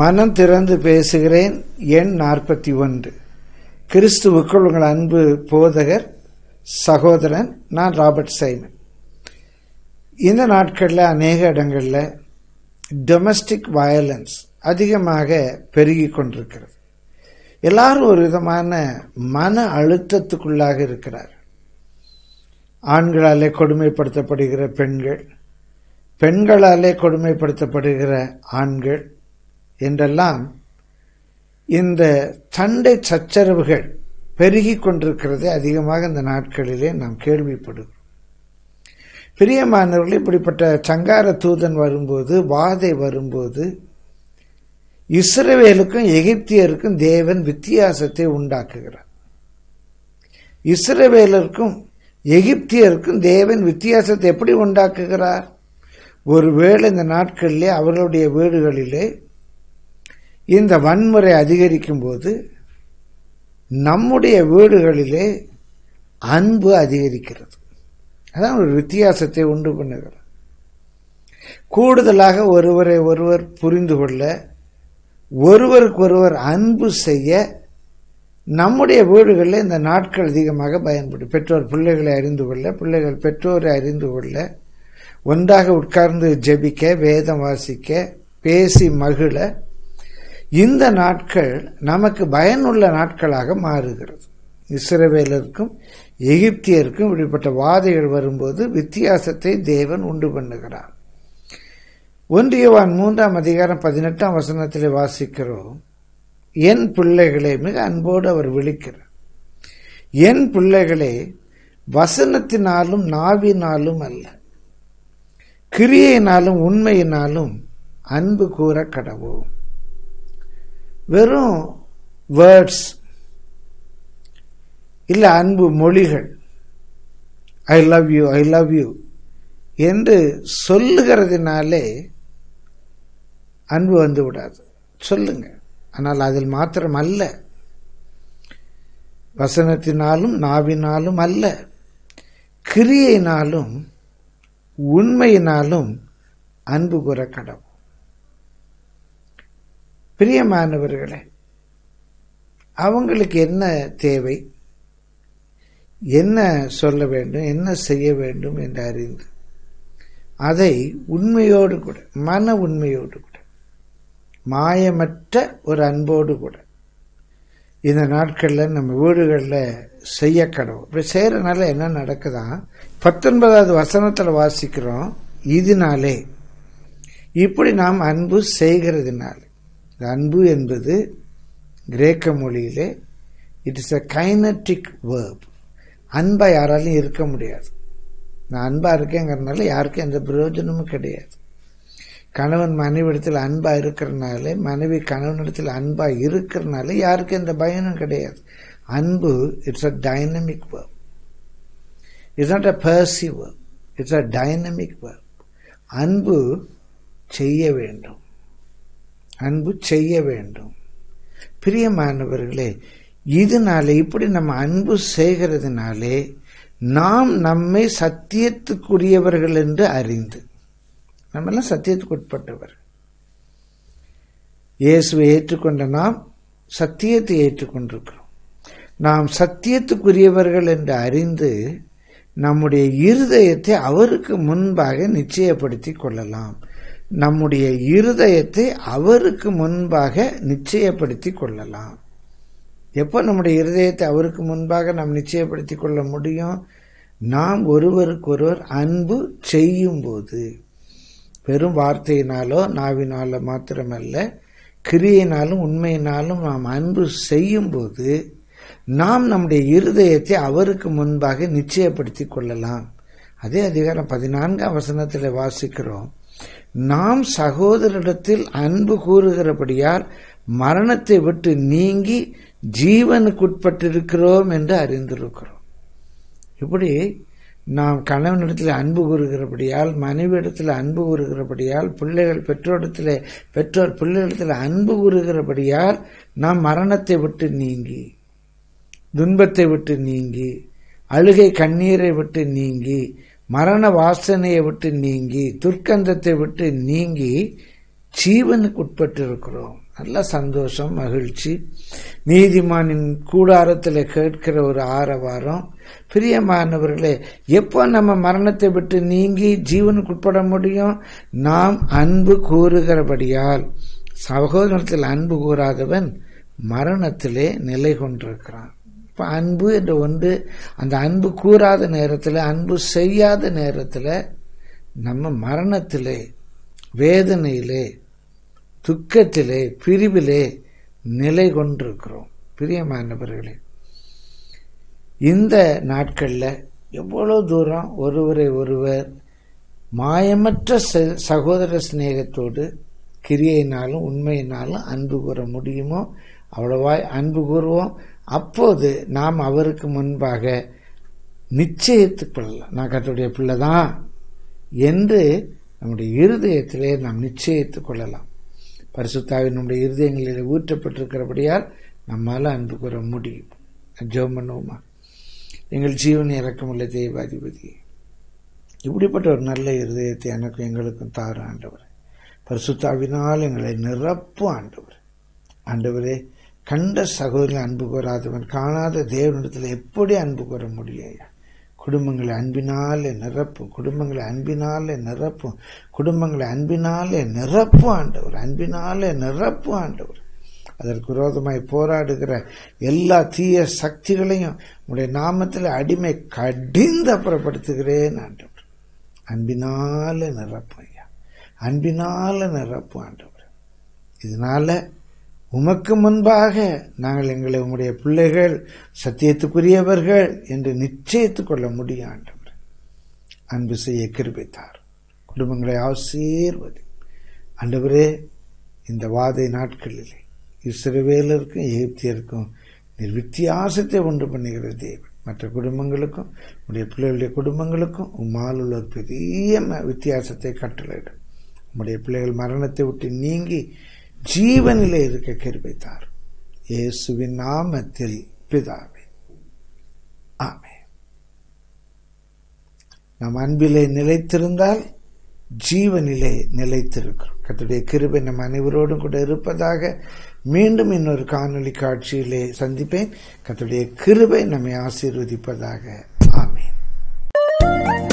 மனம் திறந்து பேசுகிறேன் எண் நாற்பத்தி ஒன்று கிறிஸ்துவுக்குள் உங்கள் அன்பு போதகர் சகோதரன் நான் ராபர்ட் சைமன் இந்த நாட்களில் அநேக இடங்களில் டொமஸ்டிக் வயலன்ஸ் அதிகமாக பெருகி கொண்டிருக்கிறது எல்லாரும் ஒரு விதமான மன அழுத்தத்துக்குள்ளாக இருக்கிறார் ஆண்களாலே கொடுமைப்படுத்தப்படுகிற பெண்கள் பெண்களாலே கொடுமைப்படுத்தப்படுகிற ஆண்கள் என்றெல்லாம் இந்த சண்டை சச்சரவுகள் பெருகி கொண்டிருக்கிறது அதிகமாக இந்த நாட்களிலே நாம் கேள்விப்படுகிறோம் பிரியமானவர்கள் இப்படிப்பட்ட சங்கார தூதன் வரும்போது வாதை வரும்போது இஸ்ரவேலுக்கும் எகிப்தியருக்கும் தேவன் வித்தியாசத்தை உண்டாக்குகிறார் இஸ்ரவேலருக்கும் எகிப்தியருக்கும் தேவன் வித்தியாசத்தை எப்படி உண்டாக்குகிறார் ஒருவேளை இந்த நாட்களிலே அவர்களுடைய வீடுகளிலே இந்த வன்முறை அதிகரிக்கும் போது நம்முடைய வீடுகளிலே அன்பு அதிகரிக்கிறது அதான் ஒரு வித்தியாசத்தை உண்டு பண்ணுகிறது கூடுதலாக ஒருவரை ஒருவர் புரிந்து கொள்ள ஒருவருக்கு ஒருவர் அன்பு செய்ய நம்முடைய வீடுகளில் இந்த நாட்கள் அதிகமாக பயன்படும் பெற்றோர் பிள்ளைகளை அறிந்து கொள்ள பிள்ளைகள் பெற்றோரை அறிந்து கொள்ள ஒன்றாக உட்கார்ந்து ஜெபிக்க வேதம் வாசிக்க பேசி மகிழ இந்த நாட்கள் நமக்கு பயனுள்ள நாட்களாக மாறுகிறது இஸ்ரவேலருக்கும் எகிப்தியருக்கும் இப்படிப்பட்ட வாதைகள் வரும்போது வித்தியாசத்தை தேவன் உண்டு பண்ணுகிறார் ஒன்றியவான் மூன்றாம் அதிகாரம் பதினெட்டாம் வசனத்தில் வாசிக்கிறோம் என் பிள்ளைகளை மிக அன்போடு அவர் விழிக்கிறார் என் பிள்ளைகளே வசனத்தினாலும் நாவினாலும் அல்ல கிரியையினாலும் உண்மையினாலும் அன்பு கூற கடவோம் வெறும் வேர்ட்ஸ் இல்லை அன்பு மொழிகள் I love you I love you என்று சொல்லுகிறதுனாலே அன்பு வந்து விடாது சொல்லுங்க ஆனால் அதில் மாத்திரம் அல்ல வசனத்தினாலும் நாவினாலும் அல்ல கிரியினாலும் உண்மையினாலும் அன்பு கூற கடவுள் பிரியமானவர்களே அவங்களுக்கு என்ன தேவை என்ன சொல்ல வேண்டும் என்ன செய்ய வேண்டும் என்று அறிந்து அதை உண்மையோடு கூட மன உண்மையோடு கூட மாயமற்ற ஒரு அன்போடு கூட இந்த நாட்களில் நம்ம வீடுகளில் செய்ய கடவுள் இப்படி செய்கிறனால என்ன நடக்குதா பத்தொன்பதாவது வசனத்தில் வாசிக்கிறோம் இதனாலே இப்படி நாம் அன்பு செய்கிறதுனால அன்பு என்பது கிரேக்க மொழியிலே it is a kinetic verb அன்பை யாராலையும் இருக்க முடியாது நான் அன்பாக இருக்கேங்கிறனால யாருக்கும் எந்த பிரயோஜனமும் கிடையாது கணவன் மனைவிடத்தில் அன்பாக இருக்கிறனால மனைவி கணவனிடத்தில் அன்பாக இருக்கிறனால யாருக்கும் எந்த பயனும் கிடையாது அன்பு it's a dynamic verb it's not a passive verb it's a dynamic verb அன்பு செய்ய வேண்டும் அன்பு செய்ய வேண்டும் பிரியமானவர்களே இதனாலே இப்படி நம்ம அன்பு செய்கிறதுனாலே நாம் நம்மை சத்தியத்துக்குரியவர்கள் என்று அறிந்து நம்மெல்லாம் சத்தியத்துக்கு உட்பட்டவர் இயேசுவை ஏற்றுக்கொண்ட நாம் சத்தியத்தை ஏற்றுக்கொண்டிருக்கிறோம் நாம் சத்தியத்துக்குரியவர்கள் என்று அறிந்து நம்முடைய இருதயத்தை அவருக்கு முன்பாக நிச்சயப்படுத்திக் கொள்ளலாம் நம்முடைய இருதயத்தை அவருக்கு முன்பாக நிச்சயப்படுத்தி கொள்ளலாம் எப்போ நம்முடைய இருதயத்தை அவருக்கு முன்பாக நாம் நிச்சயப்படுத்தி கொள்ள முடியும் நாம் ஒருவருக்கொருவர் அன்பு செய்யும்போது பெரும் வார்த்தையினாலோ நாவினாலோ மாத்திரமல்ல கிரியினாலும் உண்மையினாலும் நாம் அன்பு செய்யும்போது நாம் நம்முடைய இருதயத்தை அவருக்கு முன்பாக நிச்சயப்படுத்தி கொள்ளலாம் அதே அதிகாரம் பதினான்காம் வசனத்தில் வாசிக்கிறோம் நாம் சகோதரிடத்தில் அன்பு கூறுகிறபடியால் மரணத்தை விட்டு நீங்கி ஜீவனுக்குட்பட்டிருக்கிறோம் என்று அறிந்திருக்கிறோம் இப்படி நாம் கணவனிடத்தில் அன்பு கூறுகிறபடியால் மனைவியிடத்தில் அன்பு கூறுகிறபடியால் பிள்ளைகள் பெற்றோரிடத்தில் பெற்றோர் பிள்ளைகளிடத்தில் அன்பு கூறுகிறபடியால் நாம் மரணத்தை விட்டு நீங்கி துன்பத்தை விட்டு நீங்கி அழுகை கண்ணீரை விட்டு நீங்கி மரண வாசனையை விட்டு நீங்கி துர்க்கந்தத்தை விட்டு நீங்கி ஜீவனுக்கு உட்பட்டிருக்கிறோம் நல்ல சந்தோஷம் மகிழ்ச்சி நீதிமானின் கூடாரத்தில் கேட்கிற ஒரு ஆரவாரம் பிரியமானவர்களே எப்போ நம்ம மரணத்தை விட்டு நீங்கி ஜீவனுக்கு உட்பட முடியும் நாம் அன்பு கூறுகிறபடியால் சகோதரத்தில் அன்பு கூறாதவன் மரணத்திலே நிலை கொண்டிருக்கிறான் இப்போ அன்பு என்ற ஒன்று அந்த அன்பு கூறாத நேரத்தில் அன்பு செய்யாத நேரத்தில் நம்ம மரணத்திலே வேதனையிலே துக்கத்திலே பிரிவிலே நிலை கொண்டிருக்கிறோம் பிரியமானவர்களே இந்த நாட்களில் எவ்வளோ தூரம் ஒருவரை ஒருவர் மாயமற்ற சகோதர சிநேகத்தோடு கிரியையினாலும் உண்மையினாலும் அன்பு கூற முடியுமோ அவ்வளவாய் அன்பு கூறுவோம் அப்போது நாம் அவருக்கு முன்பாக நிச்சயத்துக் கொள்ளலாம் நான் கத்துடைய பிள்ளை தான் என்று நம்முடைய இருதயத்திலே நாம் நிச்சயத்துக் கொள்ளலாம் பரிசுத்தாவின் நம்முடைய இருதயங்களிலே ஊற்றப்பட்டிருக்கிறபடியால் நம்மால் அன்பு கூற முடியும் ஜோம் பண்ணுவோமா எங்கள் ஜீவன் இறக்கமுள்ள தெய்வாதிபதி இப்படிப்பட்ட ஒரு நல்ல இருதயத்தை எனக்கும் எங்களுக்கும் தாரு ஆண்டவர் பரிசுத்தாவினால் எங்களை நிரப்பு ஆண்டவர் ஆண்டவரே கண்ட சகோதரில் அன்பு கோராதவன் காணாத தேவனிடத்தில் எப்படி அன்பு கோர முடியும் குடும்பங்களை அன்பினாலே நிரப்பும் குடும்பங்களை அன்பினாலே நிரப்பும் குடும்பங்களை அன்பினாலே நிரப்பு ஆண்டவர் அன்பினாலே நிரப்பு ஆண்டவர் அதற்கு விரோதமாய் போராடுகிற எல்லா தீய சக்திகளையும் உங்களுடைய நாமத்தில் அடிமை கடிந்து அப்புறப்படுத்துகிறேன் ஆண்டவர் அன்பினாலே நிரப்பையா அன்பினால் நிரப்பும் ஆண்டவர் இதனால உமக்கு முன்பாக நாங்கள் எங்களை உம்முடைய பிள்ளைகள் சத்தியத்துக்குரியவர்கள் என்று நிச்சயித்து கொள்ள முடியும் ஆண்டவர் அன்பு செய்ய கிருபித்தார் குடும்பங்களை ஆசீர்வதி ஆண்டவரே இந்த வாதை நாட்களிலே இஸ்ரவேலருக்கும் எகிப்தியருக்கும் வித்தியாசத்தை உண்டு பண்ணுகிற தேவன் மற்ற குடும்பங்களுக்கும் உடைய பிள்ளைகளுடைய குடும்பங்களுக்கும் உம்மால் உள்ள பெரிய வித்தியாசத்தை கட்டளையிடும் நம்முடைய பிள்ளைகள் மரணத்தை விட்டு நீங்கி ஜீவனிலே இருக்க கருவித்தார் இயேசுவின் நாமத்தில் பிதாவே ஆமே நம் அன்பிலே நிலைத்திருந்தால் ஜீவனிலே நிலைத்திருக்கிறோம் கத்துடைய கிருபை நம் அனைவரோடும் கூட இருப்பதாக மீண்டும் இன்னொரு காணொலி காட்சியிலே சந்திப்பேன் கத்துடைய கிருபை நம்மை ஆசீர்வதிப்பதாக ஆமேன்